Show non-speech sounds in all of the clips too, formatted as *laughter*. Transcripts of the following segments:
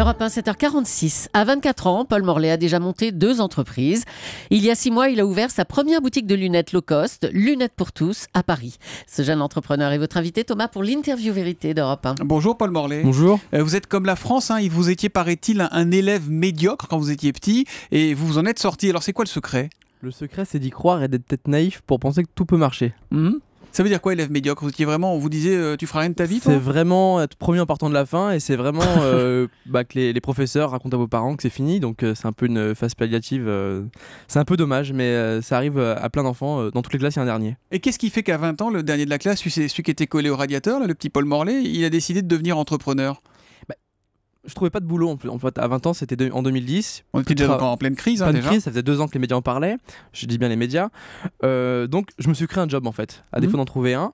Europe 1, 7h46. À 24 ans, Paul Morlet a déjà monté deux entreprises. Il y a six mois, il a ouvert sa première boutique de lunettes low cost, Lunettes pour tous, à Paris. Ce jeune entrepreneur est votre invité, Thomas, pour l'interview vérité d'Europe 1. Bonjour, Paul Morlet. Bonjour. Euh, vous êtes comme la France, hein, vous étiez, paraît-il, un, élève médiocre quand vous étiez petit et vous vous en êtes sorti. Alors, c'est quoi le secret Le secret, c'est d'y croire et d'être peut-être naïf pour penser que tout peut marcher. Mmh. Ça veut dire quoi, élève médiocre Qui vraiment, on vous disait, euh, tu feras rien de ta vie C'est vraiment être premier en partant de la fin, et c'est vraiment *laughs* euh, bah, que les, professeurs racontent à vos parents que c'est fini, donc euh, c'est un peu une phase palliative. c'est un peu dommage, mais ça arrive à plein d'enfants. dans toutes les classes, il y a un dernier. Et qu'est-ce qui fait qu'à 20 ans, le dernier de la classe, celui, qui était collé au radiateur, le petit Paul Morlet, il a décidé de devenir entrepreneur je trouvais pas de boulot en fait, à 20 ans, c'était en 2010. On était déjà en pleine crise. En hein, déjà. crise, ça faisait deux ans que les médias en parlaient. Je dis bien les médias. Euh, donc, je me suis créé un job en fait, à défaut mhm. d'en trouver un.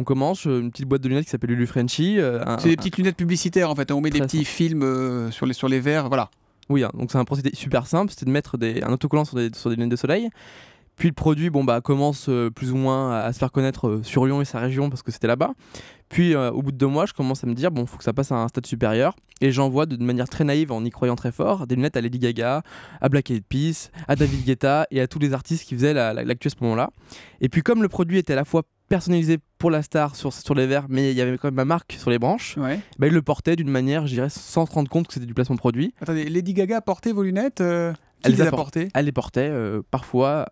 On commence euh, une petite boîte de lunettes qui s'appelle Lulu Frenchy. Euh, c'est des petites lunettes publicitaires en fait. On met des petits films sur les sur les verres, voilà. Oui, hein. donc c'est un procédé super simple, c'était de mettre des, un autocollant sur des, sur des lunettes de soleil puis le produit bon, bah, commence euh, plus ou moins à, se faire connaître euh, sur Lyon et sa région parce que c'était là-bas. Puis euh, au bout de deux mois, je commence à me dire, bon, faut que ça passe à un stade supérieur. Et j'envoie de, manière très naïve, en y croyant très fort, des lunettes à Lady Gaga, à Black Eyed Peas, à David *laughs* Guetta et à tous les artistes qui faisaient l'actu à ce moment-là. Et puis comme le produit était à la fois personnalisé pour la star sur, sur les verres, mais il y avait quand même ma marque sur les branches, ouais. Bah, il le portait d'une manière, je dirais, sans se rendre compte que c'était du placement produit. Lady Gaga portait vos lunettes elle les, Elle les portait parfois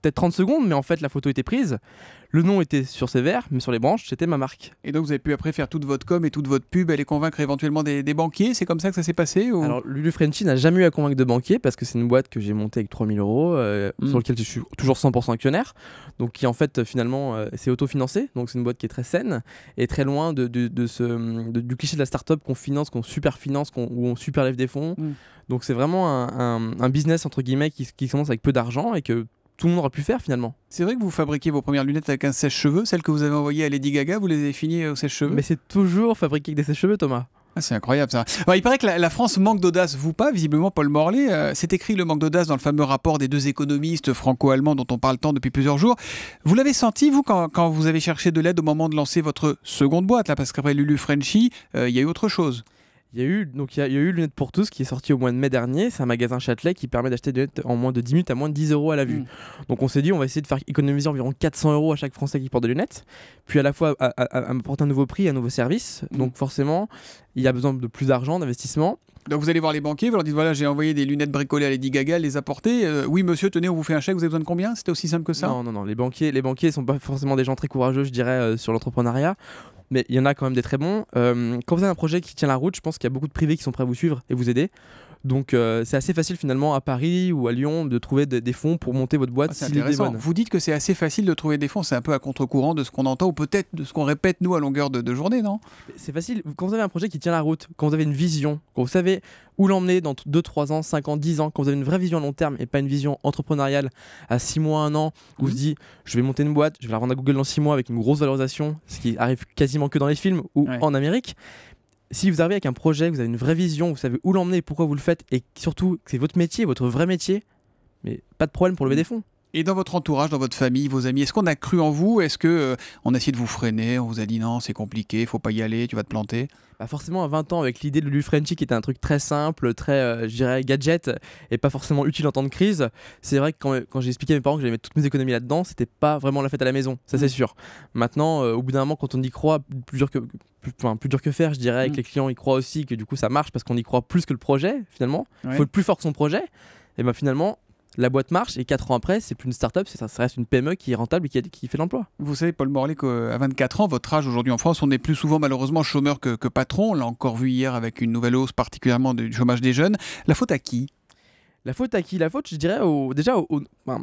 peut-être 30 secondes, mais en fait la photo était prise. Le nom était sur ces verres, mais sur les branches, c'était ma marque. Et donc vous avez pu après faire toute votre com et toute votre pub, aller convaincre éventuellement des, banquiers, c'est comme ça que ça s'est passé Alors Lulu Frenchy n'a jamais eu à convaincre de banquiers parce que c'est une boîte que j'ai montée avec 3000 euros, euh, hmm. sur laquelle je suis toujours 100% actionnaire, donc qui en fait euh, finalement c'est euh, autofinancé, donc c'est une boîte qui est très saine et très loin de, ce, du cliché de la start-up qu'on finance, qu'on super qu'on, où on superlève des fonds. Hmm. Donc c'est vraiment un, business entre guillemets qui, qui commence avec peu d'argent et que tout le monde aurait pu faire finalement. C'est vrai que vous fabriquez vos premières lunettes avec un sèche-cheveux, celles que vous avez envoyées à Lady Gaga, vous les avez finies au sèche-cheveux Mais c'est toujours fabriqué avec des sèche-cheveux, Thomas. Ah, c'est incroyable ça. il paraît que la, France manque d'audace, vous pas, visiblement Paul Morley euh, c'est écrit le manque d'audace dans le fameux rapport des deux économistes franco-allemands dont on parle tant depuis plusieurs jours. Vous l'avez senti, vous, quand, vous avez cherché de l'aide au moment de lancer votre seconde boîte, là, parce qu'après Lulu Frenchy, euh, il y a eu autre chose il y a eu donc il eu Lunettes pour tous qui est sorti au mois de mai dernier. C'est un magasin Châtelet qui permet d'acheter des lunettes en moins de 10 minutes à moins de 10 euros à la vue. Mm. Donc on s'est dit on va essayer de faire économiser environ 400 euros à chaque Français qui porte des lunettes. Puis à la fois à, apporter un nouveau prix, un nouveau service. Mm. Donc forcément il y a besoin de plus d'argent, d'investissement. Donc vous allez voir les banquiers, vous leur dites voilà, j'ai envoyé des lunettes bricolées à Lady Gaga, les apporter. Euh, oui, monsieur, tenez, on vous fait un chèque, vous avez besoin de combien C'était aussi simple que ça Non, non, non. Les banquiers, les banquiers sont pas forcément des gens très courageux, je dirais, euh, sur l'entrepreneuriat. Mais il y en a quand même des très bons. Euh, quand vous avez un projet qui tient la route, je pense qu'il y a beaucoup de privés qui sont prêts à vous suivre et vous aider. Donc euh, c'est assez facile finalement à Paris ou à Lyon de trouver des fonds pour monter votre boîte. Ah, c'est intéressant. Vous dites que c'est assez facile de trouver des fonds, c'est un peu à contre-courant de ce qu'on entend ou peut-être de ce qu'on répète nous à longueur de, journée, non C'est facile. Quand vous avez un projet qui tient la route, quand vous avez une vision, quand vous savez où l'emmener dans 2, 3 ans, 5 ans, 10 ans, quand vous avez une vraie vision à long terme et pas une vision entrepreneuriale à 6 mois, 1 an, où vous vous mhm. dites « je vais monter une boîte, je vais la rendre à Google dans 6 mois avec une grosse valorisation, ce qui arrive quasiment que dans les films ou en Amérique, si vous arrivez avec un projet, vous avez une vraie vision, vous savez où l'emmener, pourquoi vous le faites, et surtout que c'est votre métier, votre vrai métier, mais pas de problème pour lever mm. des fonds. Et dans votre entourage, dans votre famille, vos amis, est-ce qu'on a cru en vous Est-ce que euh, on a essayé de vous freiner On vous a dit non, c'est compliqué, faut pas y aller, tu vas te planter bah Forcément, à 20 ans, avec l'idée de Lulu qui était un truc très simple, très, euh, je dirais, gadget et pas forcément utile en temps de crise, c'est vrai que quand, quand j'ai expliqué à mes parents que j'avais toutes mes économies là-dedans, c'était pas vraiment la fête à la maison, ça c'est mm. sûr. Maintenant, euh, au bout d'un moment, quand on y croit, plus dur que, plus, dur que faire, je dirais, que mm. les clients y croient aussi, que du coup ça marche parce qu'on y croit plus que le projet finalement. Il faut être plus fort que son projet. Et bien bah, finalement, la boîte marche et 4 ans après, c'est plus une start-up, ça, reste une PME qui est rentable et qui, qui fait l'emploi. Vous savez, Paul Morley qu'à 24 ans, votre âge aujourd'hui en France, on est plus souvent malheureusement chômeur que, patron. On l'a encore vu hier avec une nouvelle hausse particulièrement du chômage des jeunes. La faute à qui la faute à qui La faute, je dirais, au, déjà,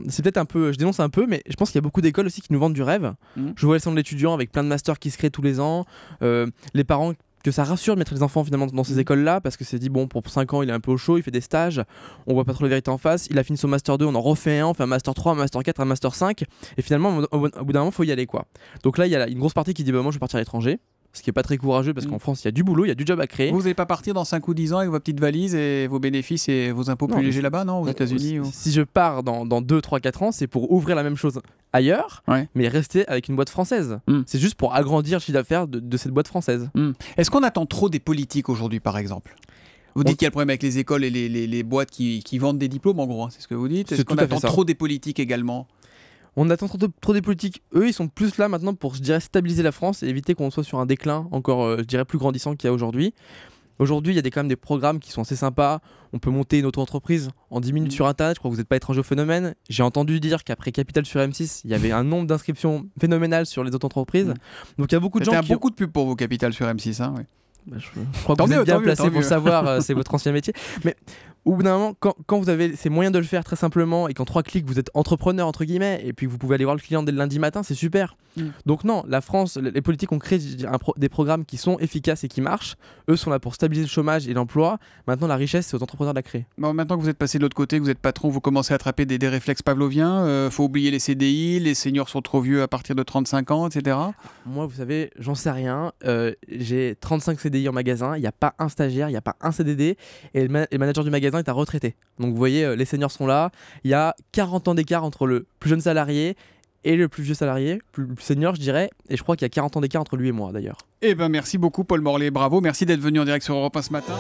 c'est peut-être un peu, je dénonce un peu, mais je pense qu'il y a beaucoup d'écoles aussi qui nous vendent du rêve. Mmh. Je vois le de d'étudiants avec plein de masters qui se créent tous les ans, euh, les parents que ça rassure de mettre les enfants finalement dans ces mm. écoles-là, parce que c'est dit, bon, pour 5 ans, il est un peu au chaud, il fait des stages, on voit pas trop la vérité en face, il a fini son Master 2, on en refait un, on fait un Master 3, un Master 4, un Master 5, et finalement, au bout d'un moment, il faut y aller, quoi. Donc là, il y a une grosse partie qui dit, bah, moi, je vais partir à l'étranger, ce qui n'est pas très courageux parce mm. qu'en France, il y a du boulot, il y a du job à créer. Vous n'allez pas partir dans 5 ou 10 ans avec vos petites valises et vos bénéfices et vos impôts plus légers là-bas, non Aux États-Unis Si je pars dans, dans 2, 3, 4 ans, c'est pour ouvrir la même chose ailleurs, mais rester avec une boîte française. Mm. C'est juste pour agrandir le chiffre d'affaires de, cette boîte française. Mm. Est-ce qu'on attend trop des politiques aujourd'hui, par exemple vous dites qu'il y a le problème avec les écoles et les, boîtes qui, vendent des diplômes, en gros, hein, c'est ce que vous dites. Est-ce qu'on attend trop des politiques également on attend trop, des politiques. Eux, ils sont plus là maintenant pour, je dirais, stabiliser la France et éviter qu'on soit sur un déclin encore, euh, je dirais, plus grandissant qu'il y a aujourd'hui. Aujourd'hui, il y a quand même des programmes qui sont assez sympas. On peut monter une auto-entreprise en 10 minutes mm. sur Internet. Je crois que vous n'êtes pas étranger au phénomène. J'ai entendu dire qu'après Capital sur M6, il y avait un nombre d'inscriptions phénoménales sur les auto-entreprises. Mm. Donc il y a beaucoup de gens. Il y beaucoup de pubs pour vos Capital sur M6. Hein, bah, je, crois que vous êtes bien placé pour savoir, euh, *laughs* c'est votre ancien métier. Mais au bout d'un quand, vous avez ces moyens de le faire très simplement et qu'en trois clics vous êtes entrepreneur entre guillemets et puis vous pouvez aller voir le client dès le lundi matin, c'est super. Mm. Donc non, la France, les politiques ont créé des programmes qui sont efficaces et qui marchent. Eux sont là pour stabiliser le chômage et l'emploi. Maintenant, la richesse, c'est aux entrepreneurs de la créer. maintenant que vous êtes passé de l'autre côté, que vous êtes patron, vous commencez à attraper des, réflexes pavloviens. Euh, faut oublier les CDI, les seniors sont trop vieux à partir de 35 ans, etc. Ah, moi, vous savez, j'en sais rien. Euh, j'ai 35 CDI en magasin. Il n'y a pas un stagiaire, il n'y a pas un CDD. Et les managers manager du magasin est un retraité. Donc vous voyez, euh, les seniors sont là. Il y a 40 ans d'écart entre le plus jeune salarié et le plus vieux salarié, plus senior je dirais, et je crois qu'il y a 40 ans d'écart entre lui et moi d'ailleurs. Eh ben merci beaucoup Paul Morley. bravo, merci d'être venu en direct sur Europe 1 ce matin.